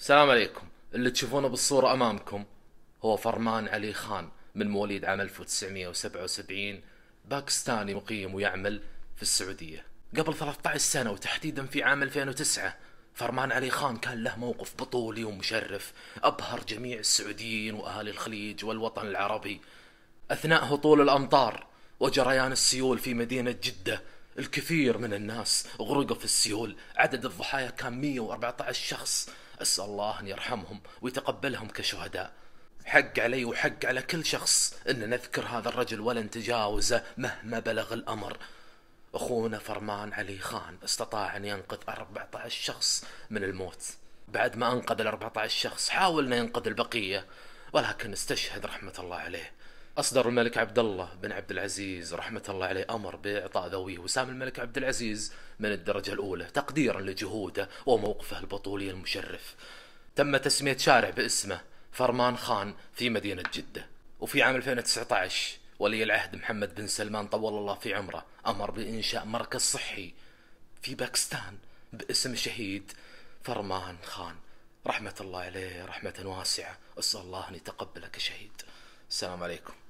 السلام عليكم اللي تشوفونه بالصورة أمامكم هو فرمان علي خان من مواليد عام 1977 باكستاني مقيم ويعمل في السعودية قبل 13 سنة وتحديدا في عام 2009 فرمان علي خان كان له موقف بطولي ومشرف أبهر جميع السعوديين وأهالي الخليج والوطن العربي أثناء هطول الأمطار وجريان السيول في مدينة جدة الكثير من الناس غرقوا في السيول عدد الضحايا كان 114 شخص أسأل الله أن يرحمهم ويتقبلهم كشهداء حق علي وحق على كل شخص أن نذكر هذا الرجل ولا نتجاوزه مهما بلغ الأمر أخونا فرمان علي خان استطاع أن ينقذ 14 شخص من الموت بعد ما أنقذ ال 14 شخص حاولنا ينقذ البقية ولكن استشهد رحمة الله عليه أصدر الملك عبد الله بن عبد العزيز رحمة الله عليه أمر بإعطاء ذويه وسام الملك عبد العزيز من الدرجة الأولى تقديرا لجهوده وموقفه البطولي المشرف تم تسمية شارع باسمه فرمان خان في مدينة جدة وفي عام 2019 ولي العهد محمد بن سلمان طول الله في عمره أمر بإنشاء مركز صحي في باكستان باسم شهيد فرمان خان رحمة الله عليه رحمة واسعة أسأل الله أن يتقبله كشهيد السلام عليكم